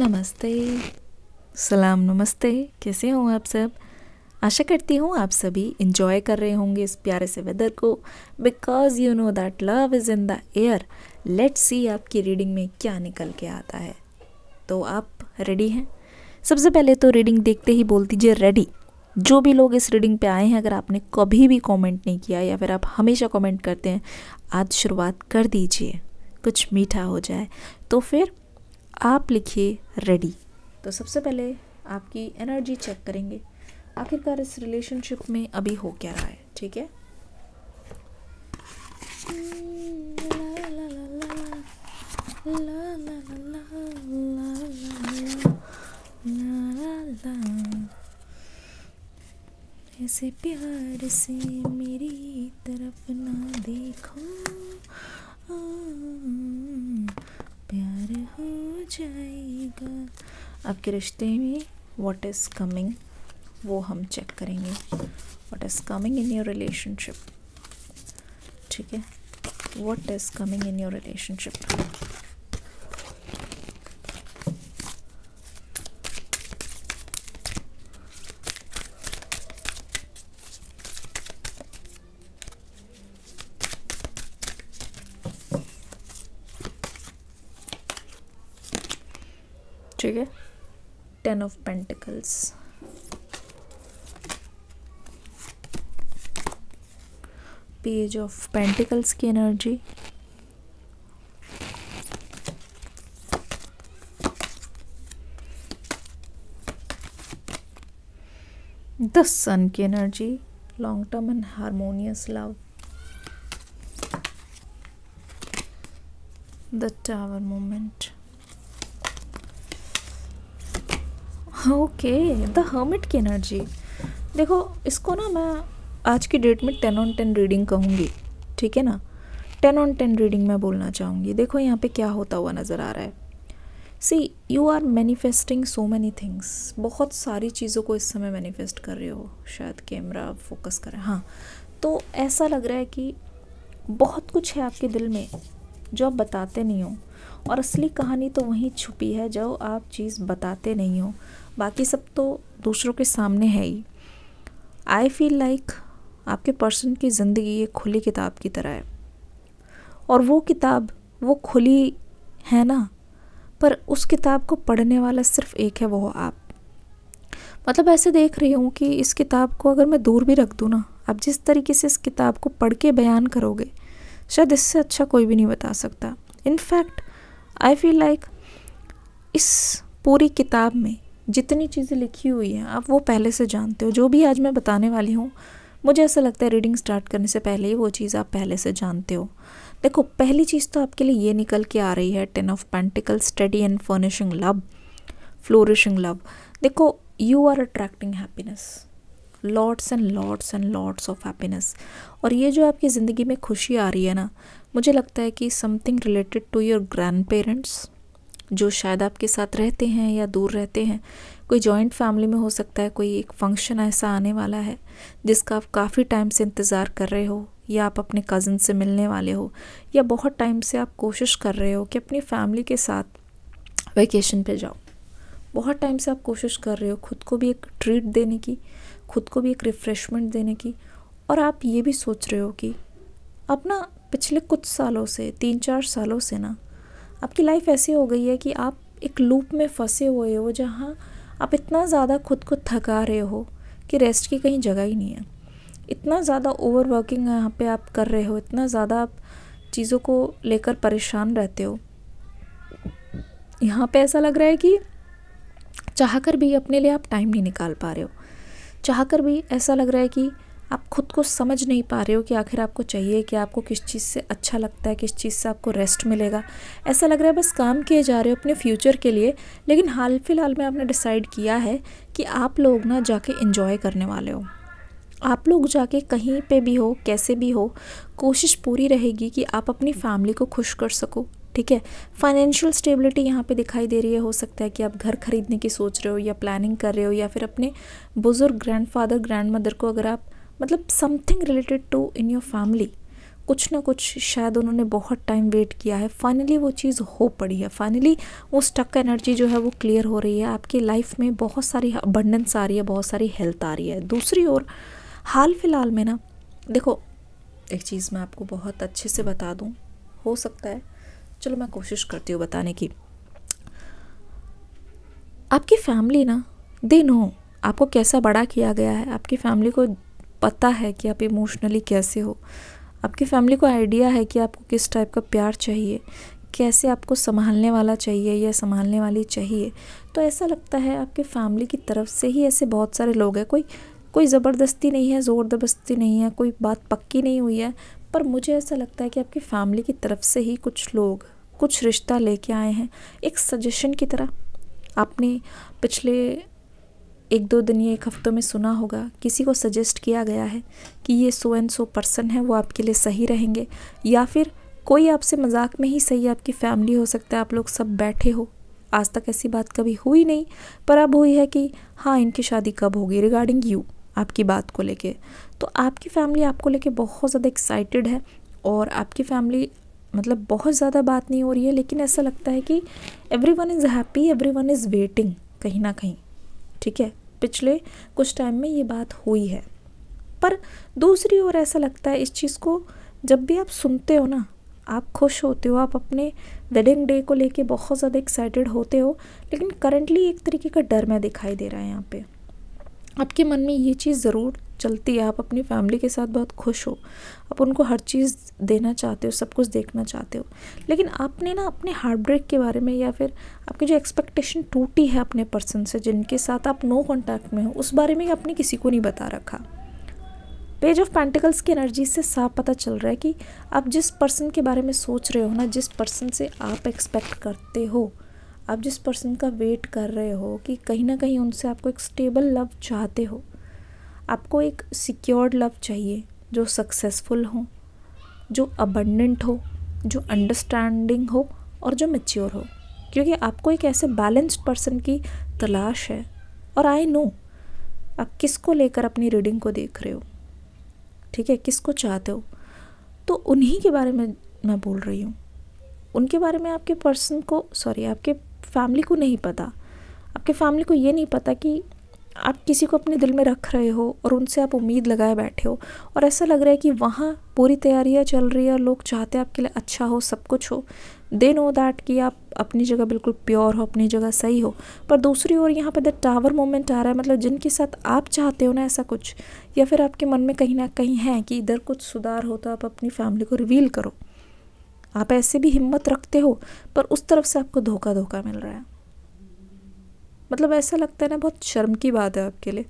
नमस्ते सलाम नमस्ते कैसे हो आप सब आशा करती हूँ आप सभी इंजॉय कर रहे होंगे इस प्यारे से वेदर को because you know that love is in the air let's see आपकी रीडिंग में क्या निकल के आता है तो आप रेडी हैं सबसे पहले तो रीडिंग देखते ही बोल दीजिए रेडी जो भी लोग इस रीडिंग पे आए हैं अगर आपने कभी भी कमेंट नहीं किया या फिर आप हमेशा कमेंट करते हैं आज शुरुआत कर दीजिए कुछ मीठा हो जाए तो फिर आप लिखिए रेडी तो सबसे पहले आपकी एनर्जी चेक करेंगे आखिरकार इस रिलेशनशिप में अभी हो क्या रहा है ठीक है ऐसे प्यार से मेरी तरफ ना देखो जाएगा आपके रिश्ते में वॉट इज़ कमिंग वो हम चेक करेंगे what is coming in your relationship ठीक है what is coming in your relationship ठीक है ten of pentacles page of pentacles की एनर्जी द सन की energy long term and harmonious love the tower moment हाँ, okay the hermit की energy देखो इसको ना मैं आज की डेट में टेन ऑन टेन रीडिंग कहूँगी ठीक है ना टेन ऑन टेन रीडिंग मैं बोलना चाहूँगी देखो यहाँ पे क्या होता हुआ नज़र आ रहा है see you are manifesting so many things बहुत सारी चीज़ों को इस समय मैनिफेस्ट कर रहे हो शायद कैमरा फोकस करें हाँ तो ऐसा लग रहा है कि बहुत कुछ है आपके दिल में जो आप बताते नहीं हो और असली कहानी तो वहीं छुपी है जो आप चीज़ बताते नहीं हो बाकी सब तो दूसरों के सामने है ही आई फील लाइक आपके पर्सन की ज़िंदगी एक खुली किताब की तरह है और वो किताब वो खुली है ना पर उस किताब को पढ़ने वाला सिर्फ एक है वो आप मतलब ऐसे देख रही हूँ कि इस किताब को अगर मैं दूर भी रख दूँ ना आप जिस तरीके से इस किताब को पढ़ के बयान करोगे शायद इससे अच्छा कोई भी नहीं बता सकता इनफैक्ट आई फील लाइक इस पूरी किताब में जितनी चीज़ें लिखी हुई हैं आप वो पहले से जानते हो जो भी आज मैं बताने वाली हूँ मुझे ऐसा लगता है रीडिंग स्टार्ट करने से पहले ही वो चीज़ आप पहले से जानते हो देखो पहली चीज़ तो आपके लिए ये निकल के आ रही है ten of pentacle study and furnishing love flourishing love देखो you are attracting happiness lots and lots and lots of happiness और ये जो आपकी ज़िंदगी में खुशी आ रही है ना मुझे लगता है कि something related to your grandparents जो शायद आपके साथ रहते हैं या दूर रहते हैं कोई जॉइंट फैमिली में हो सकता है कोई एक फंक्शन ऐसा आने वाला है जिसका आप काफ़ी टाइम से इंतज़ार कर रहे हो या आप अपने कज़न से मिलने वाले हो या बहुत टाइम से आप कोशिश कर रहे हो कि अपनी फैमिली के साथ वैकेशन पे जाओ बहुत टाइम से आप कोशिश कर रहे हो खुद को भी एक ट्रीट देने की खुद को भी एक रिफ़्रेशमेंट देने की और आप ये भी सोच रहे हो कि अपना पिछले कुछ सालों से तीन चार सालों से ना आपकी लाइफ ऐसी हो गई है कि आप एक लूप में फंसे हुए हो जहाँ आप इतना ज़्यादा खुद को थका रहे हो कि रेस्ट की कहीं जगह ही नहीं है इतना ज़्यादा ओवर वर्किंग यहाँ पर आप कर रहे हो इतना ज़्यादा आप चीज़ों को लेकर परेशान रहते हो यहाँ पे ऐसा लग रहा है कि चाह कर भी अपने लिए आप टाइम नहीं निकाल पा रहे हो चाह कर भी ऐसा लग रहा है कि आप खुद को समझ नहीं पा रहे हो कि आखिर आपको चाहिए कि आपको किस चीज़ से अच्छा लगता है किस चीज़ से आपको रेस्ट मिलेगा ऐसा लग रहा है बस काम किए जा रहे हो अपने फ्यूचर के लिए लेकिन हाल फिलहाल में आपने डिसाइड किया है कि आप लोग ना जाके इंजॉय करने वाले हो आप लोग जाके कहीं पे भी हो कैसे भी हो कोशिश पूरी रहेगी कि आप अपनी फैमिली को खुश कर सको ठीक है फाइनेंशियल स्टेबिलिटी यहाँ पे दिखाई दे रही है हो सकता है कि आप घर खरीदने की सोच रहे हो या प्लानिंग कर रहे हो या फिर अपने बुज़ुर्ग ग्रैंडफादर ग्रैंड मदर को अगर आप मतलब something related to in your family कुछ ना कुछ शायद उन्होंने बहुत टाइम वेट किया है फाइनली वो चीज़ हो पड़ी है फाइनली वो स्टक एनर्जी जो है वो क्लियर हो रही है आपकी लाइफ में बहुत सारी अबंडेंस आ रही है बहुत सारी हेल्थ आ रही है दूसरी ओर हाल फिलहाल में ना देखो एक चीज़ मैं आपको बहुत अच्छे से बता दूँ हो सकता है चलो मैं कोशिश करती हूँ बताने की आपकी फैमिली ना दे नो आपको कैसा बड़ा किया गया है आपकी फैमिली को पता है कि आप इमोशनली कैसे हो आपकी फैमिली को आइडिया है कि आपको किस टाइप का प्यार चाहिए कैसे आपको संभालने वाला चाहिए या संभालने वाली चाहिए तो ऐसा लगता है आपके फैमिली की तरफ से ही ऐसे बहुत सारे लोग हैं कोई कोई ज़बरदस्ती नहीं है ज़ोरदबस्ती नहीं है कोई बात पक्की नहीं हुई है पर मुझे ऐसा लगता है कि आपकी फैमिली की तरफ से ही कुछ लोग कुछ रिश्ता लेके आए हैं एक सजेशन की तरह आपने पिछले एक दो दिन या एक हफ्तों में सुना होगा किसी को सजेस्ट किया गया है कि ये सो एंड सो पर्सन है वो आपके लिए सही रहेंगे या फिर कोई आपसे मजाक में ही सही आपकी फैमिली हो सकता है आप लोग सब बैठे हो आज तक ऐसी बात कभी हुई नहीं पर अब हुई है कि हाँ इनकी शादी कब होगी रिगार्डिंग यू आपकी बात को लेके तो आपकी फैमिली आपको लेके बहुत ज़्यादा एक्साइटेड है और आपकी फैमिली मतलब बहुत ज़्यादा बात नहीं हो रही है लेकिन ऐसा लगता है कि everyone is happy everyone is waiting कहीं ना कहीं ठीक है पिछले कुछ टाइम में ये बात हुई है पर दूसरी ओर ऐसा लगता है इस चीज़ को जब भी आप सुनते हो ना आप खुश होते हो आप अपने वेडिंग डे को लेके बहुत ज़्यादा एक्साइटेड होते हो लेकिन करंटली एक तरीके का डर मैं दिखाई दे रहा है यहाँ पे आपके मन में ये चीज़ ज़रूर चलती है आप अपनी फैमिली के साथ बहुत खुश हो आप उनको हर चीज़ देना चाहते हो सब कुछ देखना चाहते हो लेकिन आपने ना अपने हार्ट ब्रेक के बारे में या फिर आपकी जो एक्सपेक्टेशन टूटी है अपने पर्सन से जिनके साथ आप नो कॉन्टैक्ट में हो उस बारे में आपने किसी को नहीं बता रखा पेज ऑफ पेंटिकल्स की एनर्जी से साफ पता चल रहा है कि आप जिस पर्सन के बारे में सोच रहे हो ना जिस पर्सन से आप एक्सपेक्ट करते हो आप जिस पर्सन का वेट कर रहे हो कि कहीं ना कहीं उनसे आपको एक स्टेबल लव चाहते हो आपको एक सिक्योर्ड लव चाहिए जो सक्सेसफुल हो जो अबंडेंट हो जो अंडरस्टैंडिंग हो और जो मेच्योर हो क्योंकि आपको एक ऐसे बैलेंस्ड पर्सन की तलाश है और आई नो आप किसको लेकर अपनी रीडिंग को देख रहे हो ठीक है किसको चाहते हो तो उन्हीं के बारे में मैं बोल रही हूँ उनके बारे में आपके पर्सन को सॉरी आपके फैमिली को नहीं पता आपके फैमिली को ये नहीं पता कि आप किसी को अपने दिल में रख रहे हो और उनसे आप उम्मीद लगाए बैठे हो और ऐसा लग रहा है कि वहाँ पूरी तैयारियाँ चल रही है और लोग चाहते हैं आपके लिए अच्छा हो सब कुछ हो दे नो दैट कि आप अपनी जगह बिल्कुल प्योर हो अपनी जगह सही हो पर दूसरी ओर यहाँ पर द टावर मोमेंट आ रहा है मतलब जिनके साथ आप चाहते हो ना ऐसा कुछ या फिर आपके मन में कहीं ना कहीं है कि इधर कुछ सुधार हो तो आप अपनी फैमिली को रिवील करो आप ऐसे भी हिम्मत रखते हो पर उस तरफ से आपको धोखा धोखा मिल रहा है मतलब ऐसा लगता है ना बहुत शर्म की बात है आपके लिए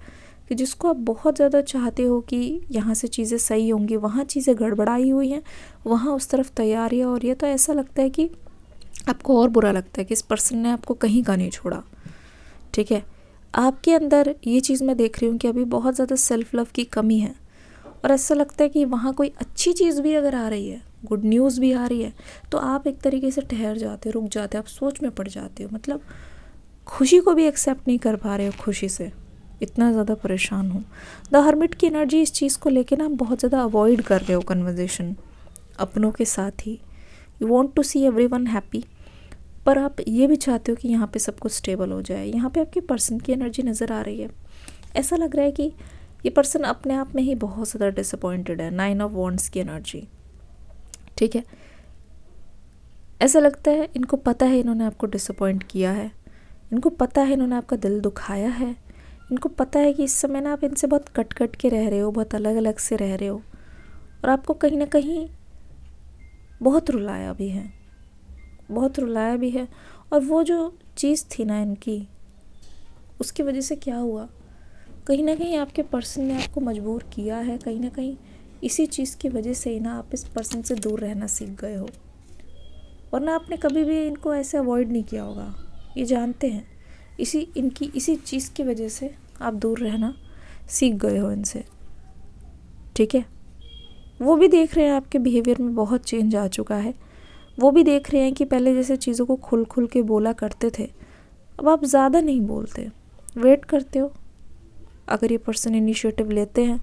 कि जिसको आप बहुत ज़्यादा चाहते हो कि यहाँ से चीज़ें सही होंगी वहाँ चीज़ें गड़बड़ाई हुई हैं वहाँ उस तरफ तैयारियाँ और ये तो ऐसा लगता है कि आपको और बुरा लगता है कि इस पर्सन ने आपको कहीं का नहीं छोड़ा ठीक है आपके अंदर ये चीज़ मैं देख रही हूँ कि अभी बहुत ज़्यादा सेल्फ लव की कमी है और ऐसा लगता है कि वहाँ कोई अच्छी चीज़ भी अगर आ रही है गुड न्यूज़ भी आ रही है तो आप एक तरीके से ठहर जाते हो रुक जाते हो आप सोच में पड़ जाते हो मतलब खुशी को भी एक्सेप्ट नहीं कर पा रहे हो खुशी से इतना ज़्यादा परेशान हूँ द हर्मिट की एनर्जी इस चीज़ को लेकर ना बहुत ज़्यादा अवॉइड कर रहे हो कन्वर्जेशन अपनों के साथ ही you want to see everyone happy पर आप ये भी चाहते हो कि यहाँ पे सब कुछ स्टेबल हो जाए यहाँ पे आपके पर्सन की एनर्जी नज़र आ रही है ऐसा लग रहा है कि ये पर्सन अपने आप में ही बहुत ज़्यादा डिसअपॉइंटेड है नाइन ऑफ वॉन्ट्स की एनर्जी ठीक है ऐसा लगता है इनको पता है इन्होंने आपको डिसअपॉइंट किया है इनको पता है इन्होंने आपका दिल दुखाया है इनको पता है कि इस समय ना आप इनसे बहुत कट कट के रह रहे हो बहुत अलग अलग से रह रहे हो और आपको कहीं ना कहीं बहुत रुलाया भी है बहुत रुलाया भी है और वो जो चीज़ थी ना इनकी उसकी वजह से क्या हुआ कहीं ना कहीं आपके पर्सन ने आपको मजबूर किया है कहीं ना कहीं इसी चीज़ की वजह से ही ना आप इस पर्सन से दूर रहना सीख गए हो और ना आपने कभी भी इनको ऐसे अवॉइड नहीं किया होगा ये जानते हैं इसी इनकी इसी चीज़ की वजह से आप दूर रहना सीख गए हो इनसे ठीक है वो भी देख रहे हैं आपके बिहेवियर में बहुत चेंज आ चुका है वो भी देख रहे हैं कि पहले जैसे चीज़ों को खुल खुल के बोला करते थे अब आप ज़्यादा नहीं बोलते वेट करते हो अगर ये पर्सन इनिशिएटिव लेते हैं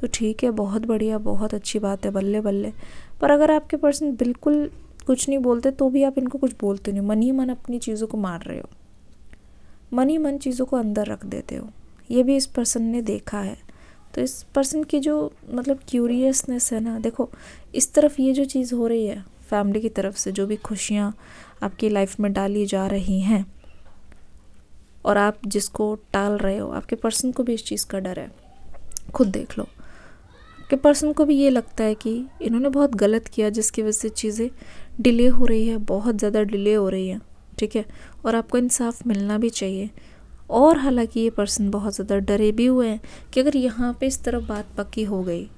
तो ठीक है बहुत बढ़िया बहुत अच्छी बात है बल्ले बल्ले पर अगर आपके पर्सन बिल्कुल कुछ नहीं बोलते तो भी आप इनको कुछ बोलते नहीं मन ही मन अपनी चीज़ों को मार रहे हो मन ही मन चीज़ों को अंदर रख देते हो ये भी इस पर्सन ने देखा है तो इस पर्सन की जो मतलब क्यूरियसनेस है ना देखो इस तरफ ये जो चीज़ हो रही है फैमिली की तरफ से जो भी खुशियाँ आपकी लाइफ में डाली जा रही हैं और आप जिसको टाल रहे हो आपके पर्सन को भी इस चीज़ का डर है खुद देख लो कि पर्सन को भी ये लगता है कि इन्होंने बहुत गलत किया जिसकी वजह से चीज़ें डिले हो रही है बहुत ज़्यादा डिले हो रही है ठीक है और आपको इंसाफ मिलना भी चाहिए और हालांकि ये पर्सन बहुत ज़्यादा डरे भी हुए हैं कि अगर यहाँ पे इस तरफ बात पक्की हो गई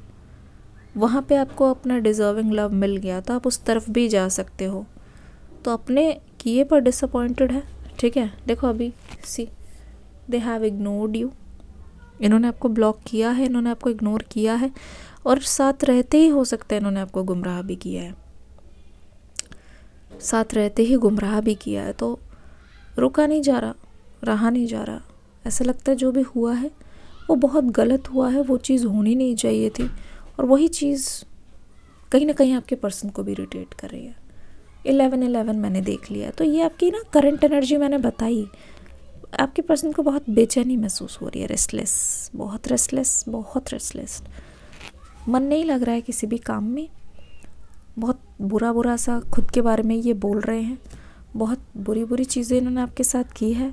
वहाँ पे आपको अपना डिज़र्विंग लव मिल गया तो आप उस तरफ भी जा सकते हो तो अपने किए पर डिसअपॉइंटेड है ठीक है देखो अभी see they have ignored you इन्होंने आपको ब्लॉक किया है इन्होंने आपको इग्नोर किया है और साथ रहते ही हो सकता है इन्होंने आपको गुमराह भी किया है साथ रहते ही गुमराह भी किया है तो रुका नहीं जा रहा रहा नहीं जा रहा ऐसा लगता है जो भी हुआ है वो बहुत गलत हुआ है वो चीज़ होनी नहीं चाहिए थी और वही चीज़ कहीं ना कहीं आपके पर्सन को भी इरीटेट कर रही है इलेवन एलेवन मैंने देख लिया तो ये आपकी ना करंट एनर्जी मैंने बताई आपके पर्सन को बहुत बेचैनी महसूस हो रही है रेस्टलेस बहुत रेस्टलेस बहुत रेस्टलेस मन नहीं लग रहा है किसी भी काम में बहुत बुरा बुरा सा खुद के बारे में ये बोल रहे हैं बहुत बुरी बुरी चीज़ें इन्होंने आपके साथ की है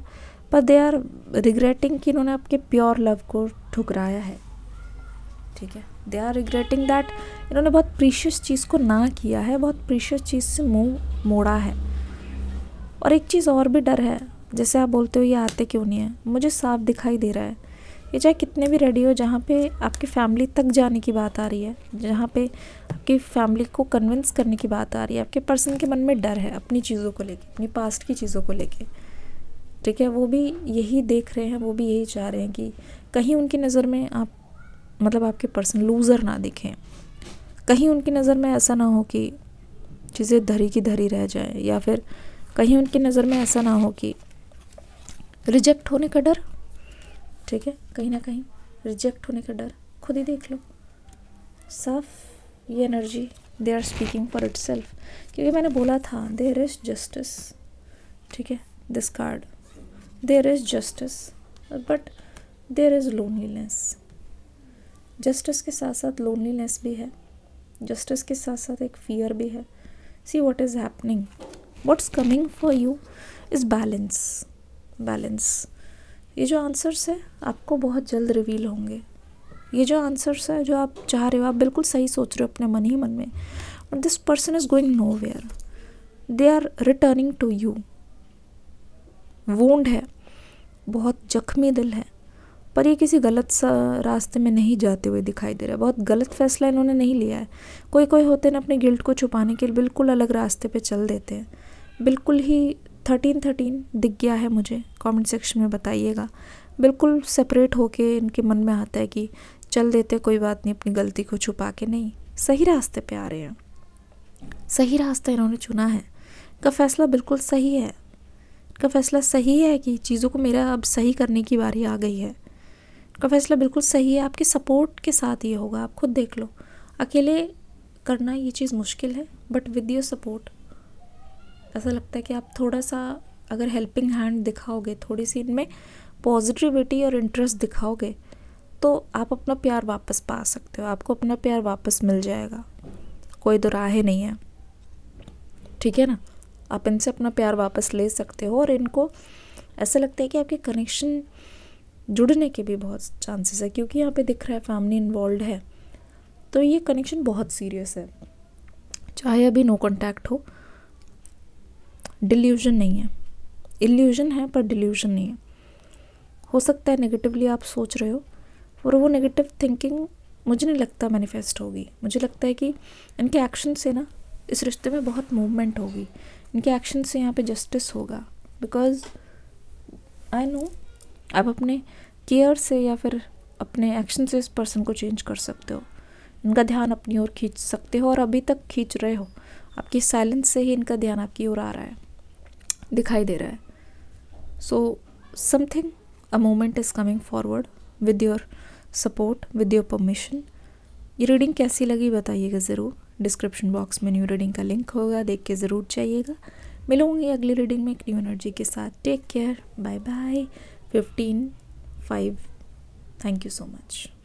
पर दे आर रिग्रेटिंग कि इन्होंने आपके प्योर लव को ठुकराया है ठीक है दे आर रिग्रेटिंग दैट इन्होंने बहुत प्रीशियस चीज़ को ना किया है बहुत प्रीशियस चीज़ से मुँह मोड़ा है और एक चीज़ और भी डर है जैसे आप बोलते हो ये आते क्यों नहीं है मुझे साफ दिखाई दे रहा है ये चाहे कितने भी रेडी हो जहाँ पे आपकी फैमिली तक जाने की बात आ रही है जहाँ पे आपकी फैमिली को कन्विंस करने की बात आ रही है आपके पर्सन के मन में डर है अपनी चीज़ों को लेके अपनी पास्ट की चीज़ों को लेके ठीक है वो भी यही देख रहे हैं वो भी यही चाह रहे हैं कि कहीं उनकी नज़र में आप मतलब आपके पर्सन लूज़र ना दिखें कहीं उनकी नज़र में ऐसा ना हो कि चीज़ें धरी की धरी रह जाए या फिर कहीं उनकी नज़र में ऐसा ना हो कि रिजेक्ट होने का डर ठीक है कहीं ना कहीं रिजेक्ट होने का डर खुद ही देख लो साफ ये energy they are speaking for itself क्योंकि मैंने बोला था देर इज़ जस्टिस ठीक है this card there is justice but there is loneliness justice के साथ साथ लोनलीनेस भी है जस्टिस के साथ साथ एक फियर भी है see what is happening what's coming for you is balance balance ये जो आंसर्स है आपको बहुत जल्द रिवील होंगे ये जो आंसर्स है जो आप चाह रहे हो आप बिल्कुल सही सोच रहे हो अपने मन ही मन में but this person is going nowhere they are returning to you wound है बहुत जख्मी दिल है पर ये किसी गलत सा रास्ते में नहीं जाते हुए दिखाई दे रहा है बहुत गलत फैसला इन्होंने नहीं लिया है कोई कोई होते ना अपने गिल्ट को छुपाने के लिए बिल्कुल अलग रास्ते पे चल देते हैं बिल्कुल ही थर्टीन थर्टीन दिख गया है मुझे कमेंट सेक्शन में बताइएगा बिल्कुल सेपरेट होके इनके मन में आता है कि चल देते कोई बात नहीं अपनी गलती को छुपा के नहीं सही रास्ते पे आ रहे हैं सही रास्ता इन्होंने चुना है का फैसला बिल्कुल सही है का फैसला सही है कि चीज़ों को मेरा अब सही करने की बारी आ गई है का फैसला बिल्कुल सही है आपके सपोर्ट के साथ ये होगा आप खुद देख लो अकेले करना ये चीज़ मुश्किल है बट विद योर सपोर्ट ऐसा लगता है कि आप थोड़ा सा अगर हेल्पिंग हैंड दिखाओगे थोड़ी सी इनमें पॉजिटिविटी और इंटरेस्ट दिखाओगे तो आप अपना प्यार वापस पा सकते हो आपको अपना प्यार वापस मिल जाएगा कोई दो तो नहीं है ठीक है ना आप इनसे अपना प्यार वापस ले सकते हो और इनको ऐसा लगता है कि आपके कनेक्शन जुड़ने के भी बहुत चांसेस है क्योंकि यहाँ पे दिख रहा है फैमिली इन्वॉल्व है तो ये कनेक्शन बहुत सीरियस है चाहे अभी नो कॉन्टैक्ट हो डिल्यूजन नहीं है इल्यूजन है पर डिल्यूजन नहीं है हो सकता है नेगेटिवली आप सोच रहे हो और वो नेगेटिव थिंकिंग मुझे नहीं लगता मैनिफेस्ट होगी मुझे लगता है कि इनके एक्शन से ना इस रिश्ते में बहुत मूवमेंट होगी इनके एक्शन से यहाँ पे जस्टिस होगा बिकॉज आई नो आप अपने केयर से या फिर अपने एक्शन से इस पर्सन को चेंज कर सकते हो इनका ध्यान अपनी ओर खींच सकते हो और अभी तक खींच रहे हो आपकी साइलेंस से ही इनका ध्यान आपकी ओर आ रहा है दिखाई दे रहा है so something a moment is coming forward with your support with your permission ये रीडिंग कैसी लगी बताइएगा ज़रूर डिस्क्रिप्शन बॉक्स में न्यू रीडिंग का लिंक होगा देख के ज़रूर चाहिएगा मिलूंगी अगली रीडिंग में एक न्यू एनर्जी के साथ take care bye bye fifteen five thank you so much